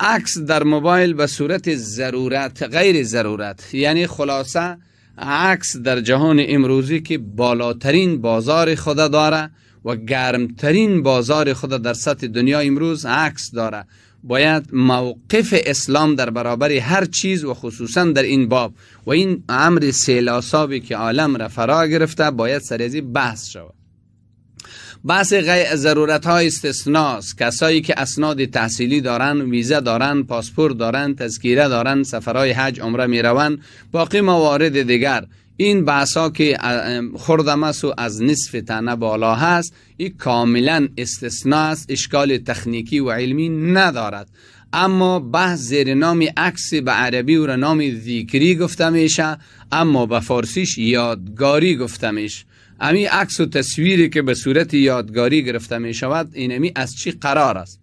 عکس در موبایل به صورت ضرورت غیر ضرورت یعنی خلاصه عکس در جهان امروزی که بالاترین بازار خود داره و گرمترین بازار خود در سطح دنیا امروز عکس داره باید موقف اسلام در برابر هر چیز و خصوصا در این باب و این امر سیلاسابی که عالم را فرا گرفته باید سریزی بحث شود بحث ضرورت های استثناس، کسایی که اسناد تحصیلی دارن ویزه دارن پاسپورت دارن تذکیره دارن سفرهای حج عمره می روند، باقی موارد دیگر این بحث ها که خوردم و از نصف تنه بالا هست این کاملا استثناس، اشکال تخنیکی و علمی ندارد اما به زیر نام عکس به عربی او را نام ذیکری گفته میشه اما به فارسیش یادگاری گفته میشه امی عکس و تصویری که به صورت یادگاری گرفته می شود این از چی قرار است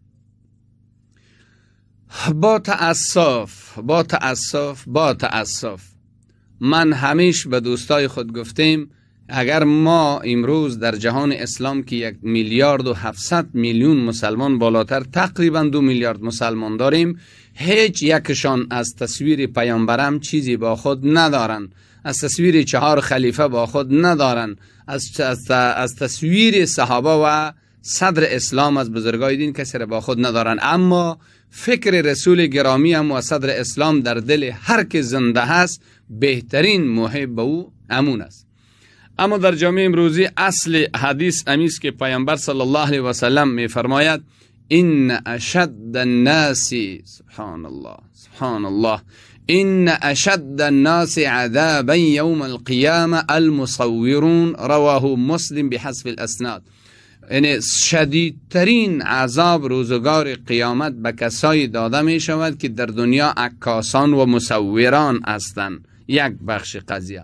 با تاسف با تاسف با تاسف من همیش به دوستای خود گفتیم اگر ما امروز در جهان اسلام که یک میلیارد و هفتصد میلیون مسلمان بالاتر تقریبا دو میلیارد مسلمان داریم هیچ یکشان از تصویر پیامبرم چیزی با خود ندارن از تصویر چهار خلیفه با خود ندارن از, از, تصویر صحابه و صدر اسلام از بزرگای دین کسی را با خود ندارن اما فکر رسول گرامی هم و صدر اسلام در دل هر که زنده هست بهترین محب به او امون است اما در جامعه امروزی اصل حدیث امیست که پیامبر صلی الله علیه و سلم میفرماید این اشد الناس سبحان الله سبحان الله این اشد الناس عذابا یوم القیامه المصورون رواه مسلم بحسب الاسناد یعنی شدیدترین عذاب روزگار قیامت به کسایی داده می شود که در دنیا عکاسان و مصوران هستند یک بخش قضیه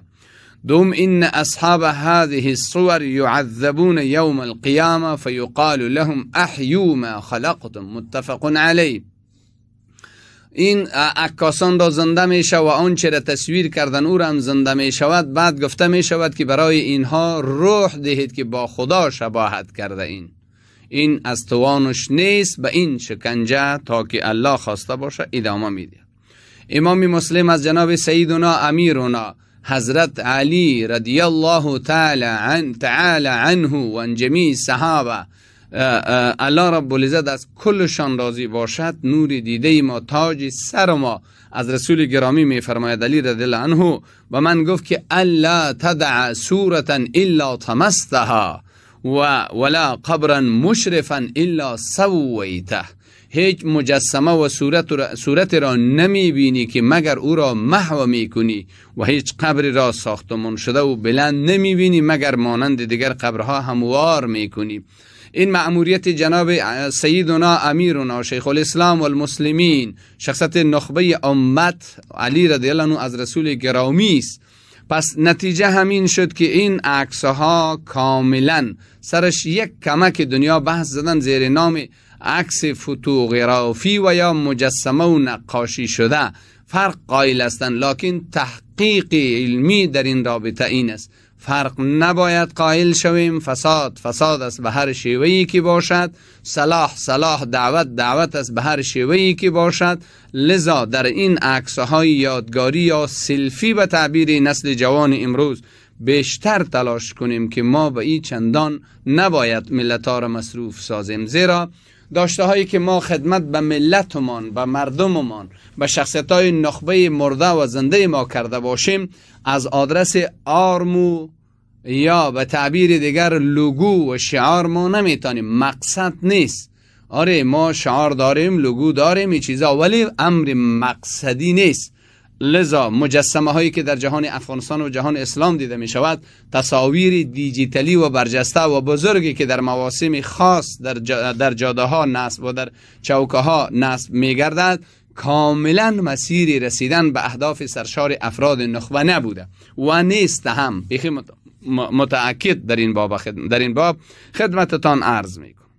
دوم ان اصحاب هذه الصور يعذبون يوم القيامه فيقال لهم احیو ما خلقتم متفق علیه این عکاسان را زنده می شود و آنچه را تصویر کردن او را هم زنده می شود بعد گفته می شود که برای اینها روح دهید که با خدا شباهت کرده این این از توانش نیست به این شکنجه تا که الله خواسته باشه ادامه میده امام مسلم از جناب سیدنا امیرونا حضرت علی رضی الله تعالی عن عنه و ان جمیع صحابه الله رب العزت از کلشان راضی باشد نور دیده ما تاج سر ما از رسول گرامی میفرماید علی رضی الله عنه و من گفت که الا تدع صورتا الا تمستها و ولا قبرا مشرفا الا سویته هیچ مجسمه و صورت را, صورت را نمی بینی که مگر او را محو می کنی و هیچ قبر را ساختمون شده و بلند نمی بینی مگر مانند دیگر قبرها هموار می کنی این معموریت جناب سیدنا و شیخ الاسلام و المسلمین شخصت نخبه امت علی رضی الله عنه از رسول گرامی است پس نتیجه همین شد که این عکس ها کاملا سرش یک کمک دنیا بحث زدن زیر نام عکس فوتوغرافی و یا مجسمه و نقاشی شده فرق قائل هستند لکن تحقیق علمی در این رابطه این است فرق نباید قائل شویم فساد فساد است به هر شیوهی که باشد صلاح صلاح دعوت دعوت است به هر شیوهی که باشد لذا در این عکسهای یادگاری یا سلفی به تعبیر نسل جوان امروز بیشتر تلاش کنیم که ما به این چندان نباید ملتها را مصروف سازیم زیرا داشته هایی که ما خدمت به ملتمان به مردممان به شخصیت های نخبه مرده و زنده ما کرده باشیم از آدرس آرمو یا به تعبیر دیگر لوگو و شعار ما نمیتانیم مقصد نیست آره ما شعار داریم لوگو داریم این چیزا ولی امر مقصدی نیست لذا مجسمه هایی که در جهان افغانستان و جهان اسلام دیده می شود تصاویر دیجیتالی و برجسته و بزرگی که در مواسم خاص در, جا در جاده ها نصب و در چوکه ها نصب می گردد کاملا مسیری رسیدن به اهداف سرشار افراد نخبه نبوده و نیست هم بخی متعکد در این باب در این باب خدمتتان عرض می کن.